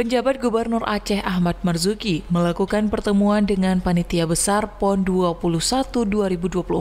Penjabat Gubernur Aceh Ahmad Marzuki melakukan pertemuan dengan Panitia Besar PON 21 2024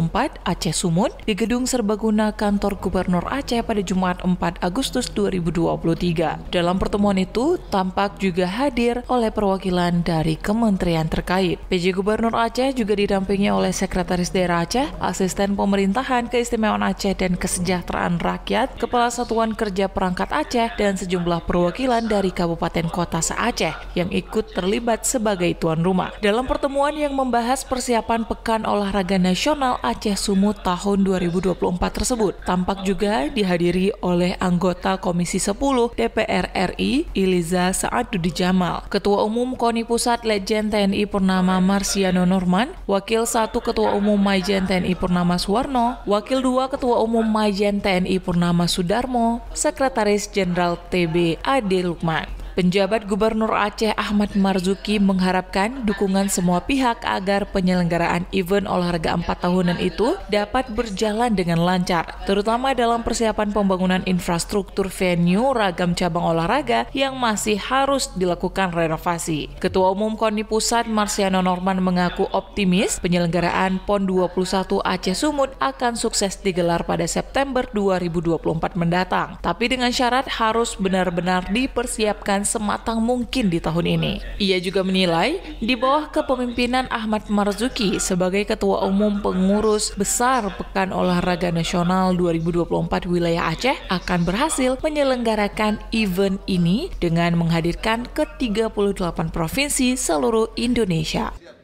Aceh Sumut di Gedung Serbaguna Kantor Gubernur Aceh pada Jumat 4 Agustus 2023. Dalam pertemuan itu, tampak juga hadir oleh perwakilan dari kementerian terkait. PJ Gubernur Aceh juga didampingi oleh Sekretaris Daerah Aceh, Asisten Pemerintahan Keistimewaan Aceh dan Kesejahteraan Rakyat, Kepala Satuan Kerja Perangkat Aceh, dan sejumlah perwakilan dari kabupaten kota Perkotasa Aceh yang ikut terlibat sebagai tuan rumah. Dalam pertemuan yang membahas persiapan Pekan Olahraga Nasional Aceh Sumut tahun 2024 tersebut, tampak juga dihadiri oleh anggota Komisi 10 DPR RI Iliza Saadudi Jamal, Ketua Umum KONI Pusat Legend TNI Purnama Marsiano Norman, Wakil 1 Ketua Umum Majen TNI Purnama Suwarno, Wakil 2 Ketua Umum Majen TNI Purnama Sudarmo, Sekretaris Jenderal TB Ade Lukman. Penjabat Gubernur Aceh Ahmad Marzuki mengharapkan dukungan semua pihak agar penyelenggaraan event olahraga 4 tahunan itu dapat berjalan dengan lancar, terutama dalam persiapan pembangunan infrastruktur venue ragam cabang olahraga yang masih harus dilakukan renovasi. Ketua Umum KONI Pusat Marsiano Norman mengaku optimis penyelenggaraan PON 21 Aceh Sumut akan sukses digelar pada September 2024 mendatang, tapi dengan syarat harus benar-benar dipersiapkan sematang mungkin di tahun ini. Ia juga menilai di bawah kepemimpinan Ahmad Marzuki sebagai Ketua Umum Pengurus Besar Pekan Olahraga Nasional 2024 wilayah Aceh akan berhasil menyelenggarakan event ini dengan menghadirkan ke-38 provinsi seluruh Indonesia.